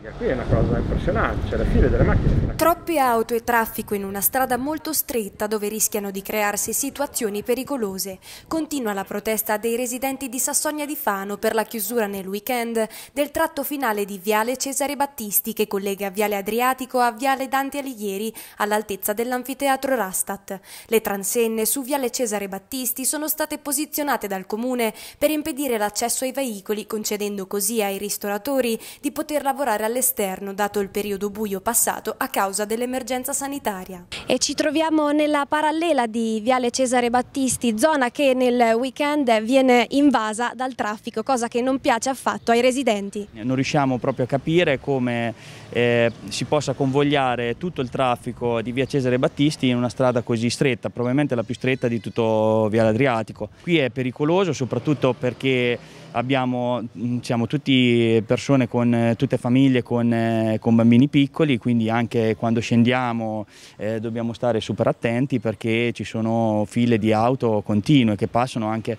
tecnica qui è una cosa impressionante, c'è cioè, la file delle macchine. Troppe auto e traffico in una strada molto stretta dove rischiano di crearsi situazioni pericolose. Continua la protesta dei residenti di Sassonia di Fano per la chiusura nel weekend del tratto finale di Viale Cesare Battisti che collega Viale Adriatico a Viale Dante Alighieri all'altezza dell'anfiteatro Rastat. Le transenne su Viale Cesare Battisti sono state posizionate dal comune per impedire l'accesso ai veicoli concedendo così ai ristoratori di poter lavorare dall'esterno, dato il periodo buio passato a causa dell'emergenza sanitaria. E ci troviamo nella parallela di Viale Cesare Battisti, zona che nel weekend viene invasa dal traffico, cosa che non piace affatto ai residenti. Non riusciamo proprio a capire come eh, si possa convogliare tutto il traffico di Via Cesare Battisti in una strada così stretta, probabilmente la più stretta di tutto Viale Adriatico. Qui è pericoloso soprattutto perché abbiamo, mm, siamo tutti persone con eh, tutte famiglie con, eh, con bambini piccoli, quindi anche quando scendiamo eh, dobbiamo stare super attenti perché ci sono file di auto continue che passano anche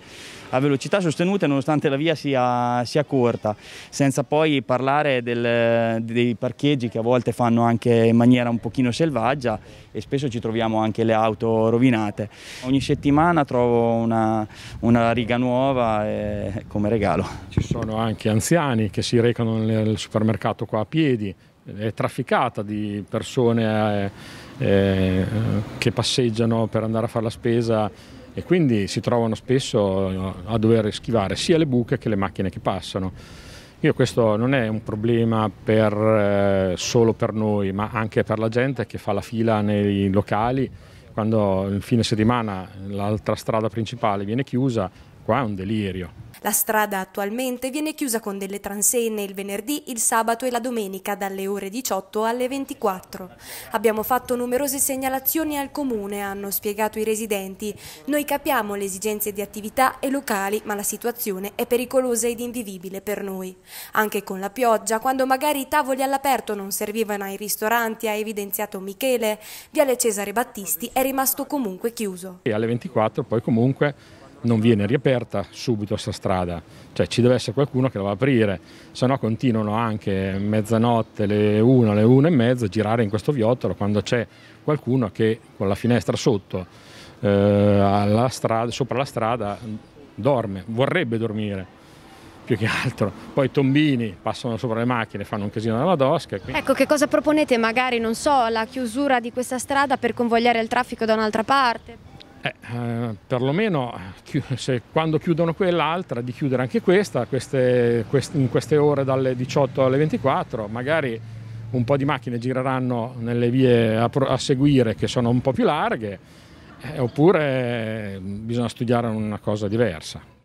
a velocità sostenute nonostante la via sia, sia corta, senza poi parlare del, dei parcheggi che a volte fanno anche in maniera un pochino selvaggia e spesso ci troviamo anche le auto rovinate. Ogni settimana trovo una, una riga nuova eh, come regalo regalo. Ci sono anche anziani che si recano nel supermercato qua a piedi, è trafficata di persone eh, eh, che passeggiano per andare a fare la spesa e quindi si trovano spesso a dover schivare sia le buche che le macchine che passano. Io questo non è un problema per, eh, solo per noi, ma anche per la gente che fa la fila nei locali, quando il fine settimana l'altra strada principale viene chiusa, qua è un delirio. La strada attualmente viene chiusa con delle transenne il venerdì, il sabato e la domenica dalle ore 18 alle 24. Abbiamo fatto numerose segnalazioni al comune, hanno spiegato i residenti. Noi capiamo le esigenze di attività e locali, ma la situazione è pericolosa ed invivibile per noi. Anche con la pioggia, quando magari i tavoli all'aperto non servivano ai ristoranti, ha evidenziato Michele, Viale Cesare Battisti è rimasto comunque chiuso. E alle 24 poi comunque non viene riaperta subito questa strada, cioè ci deve essere qualcuno che la va a aprire, se no continuano anche mezzanotte, le 1, le 1 e mezza a girare in questo viottolo quando c'è qualcuno che con la finestra sotto, eh, strada, sopra la strada, dorme, vorrebbe dormire più che altro. Poi i tombini passano sopra le macchine, fanno un casino dalla dosca. Quindi... Ecco, che cosa proponete? Magari, non so, la chiusura di questa strada per convogliare il traffico da un'altra parte? eh, eh, perlomeno se, quando chiudono quell'altra, di chiudere anche questa, queste, quest, in queste ore dalle 18 alle 24, magari un po' di macchine gireranno nelle vie a, a seguire che sono un po' più larghe, eh, oppure mm, bisogna studiare una cosa diversa.